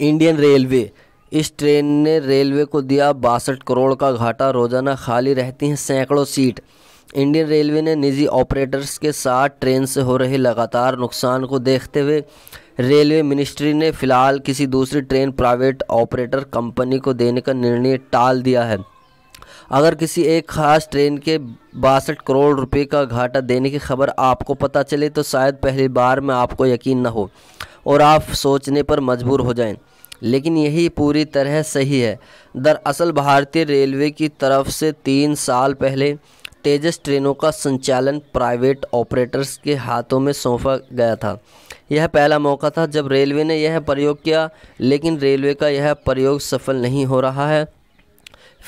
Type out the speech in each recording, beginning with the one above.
Indian railway इस train ने railway को दिया बासठ करोड़ का घाटा रोजाना खाली रहती हैं सैकड़ों सीट इंडियन रेलवे ने निजी ऑपरेटर्स के साथ ट्रेन से हो रहे लगातार नुकसान को देखते हुए रेलवे मिनिस्ट्री ने फिलहाल किसी दूसरी ट्रेन प्राइवेट ऑपरेटर कंपनी को देने का निर्णय टाल दिया है अगर किसी एक खास ट्रेन के बासठ करोड़ रुपए का घाटा देने की खबर आपको पता चले तो शायद पहली बार में आपको यकीन न हो और आप सोचने पर मजबूर हो जाएं लेकिन यही पूरी तरह सही है दरअसल भारतीय रेलवे की तरफ से तीन साल पहले तेजस ट्रेनों का संचालन प्राइवेट ऑपरेटर्स के हाथों में सौंपा गया था यह पहला मौका था जब रेलवे ने यह प्रयोग किया लेकिन रेलवे का यह प्रयोग सफल नहीं हो रहा है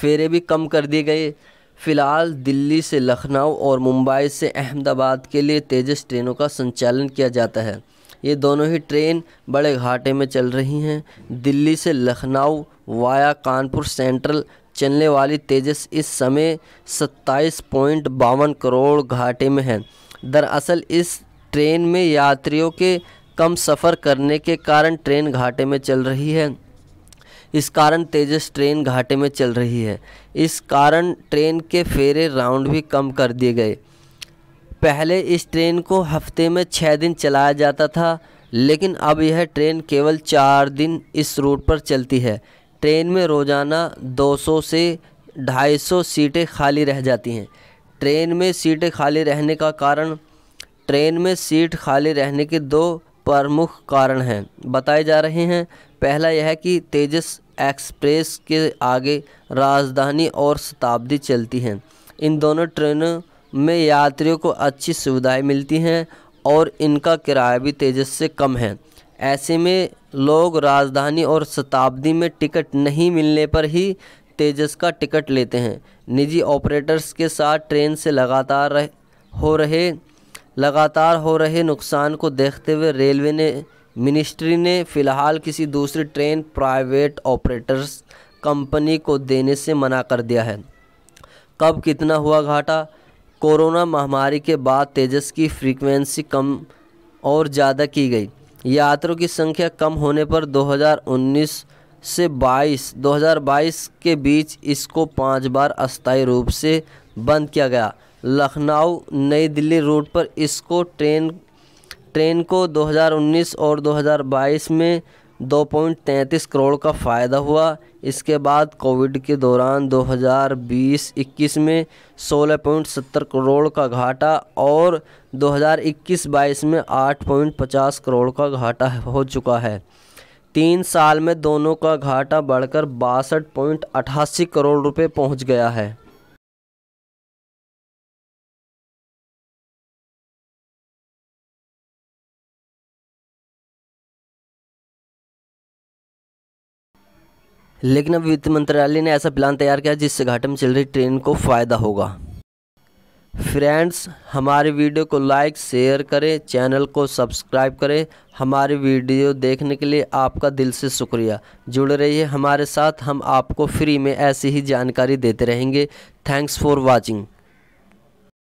फेरे भी कम कर दिए गए फिलहाल दिल्ली से लखनऊ और मुंबई से अहमदाबाद के लिए तेजस ट्रेनों का संचालन किया जाता है ये दोनों ही ट्रेन बड़े घाटे में चल रही हैं दिल्ली से लखनऊ वाया कानपुर सेंट्रल चलने वाली तेजस इस समय सत्ताईस पॉइंट बावन करोड़ घाटे में है दरअसल इस ट्रेन में यात्रियों के कम सफ़र करने के कारण ट्रेन घाटे में चल रही है इस कारण तेजस ट्रेन घाटे में चल रही है इस कारण ट्रेन के फेरे राउंड भी कम कर दिए गए पहले इस ट्रेन को हफ्ते में छः दिन चलाया जाता था लेकिन अब यह ट्रेन केवल चार दिन इस रूट पर चलती है ट्रेन में रोज़ाना 200 से 250 सीटें खाली रह जाती हैं ट्रेन में सीटें खाली रहने का कारण ट्रेन में सीट खाली रहने के दो प्रमुख कारण हैं बताए जा रहे हैं पहला यह है कि तेजस एक्सप्रेस के आगे राजधानी और शताब्दी चलती हैं इन दोनों ट्रेनों में यात्रियों को अच्छी सुविधाएं मिलती हैं और इनका किराया भी तेजस से कम है ऐसे में लोग राजधानी और शताब्दी में टिकट नहीं मिलने पर ही तेजस का टिकट लेते हैं निजी ऑपरेटर्स के साथ ट्रेन से लगातार रह, हो रहे लगातार हो रहे नुकसान को देखते हुए रेलवे ने मिनिस्ट्री ने फ़िलहाल किसी दूसरी ट्रेन प्राइवेट ऑपरेटर्स कंपनी को देने से मना कर दिया है कब कितना हुआ घाटा कोरोना महामारी के बाद तेजस की फ्रीक्वेंसी कम और ज़्यादा की गई यात्रियों की संख्या कम होने पर 2019 से 22 2022 के बीच इसको पाँच बार अस्थायी रूप से बंद किया गया लखनऊ नई दिल्ली रूट पर इसको ट्रेन ट्रेन को 2019 और 2022 में 2.33 करोड़ का फ़ायदा हुआ इसके बाद कोविड के दौरान 2020-21 में 16.70 करोड़ का घाटा और 2021-22 में 8.50 करोड़ का घाटा हो चुका है तीन साल में दोनों का घाटा बढ़कर बासठ पॉइंट अट्ठासी करोड़ रुपए पहुंच गया है लेकिन अब वित्त मंत्रालय ने ऐसा प्लान तैयार किया जिससे घाटे में चल रही ट्रेन को फ़ायदा होगा फ्रेंड्स हमारे वीडियो को लाइक शेयर करें चैनल को सब्सक्राइब करें हमारे वीडियो देखने के लिए आपका दिल से शुक्रिया रही रहिए हमारे साथ हम आपको फ्री में ऐसी ही जानकारी देते रहेंगे थैंक्स फॉर वॉचिंग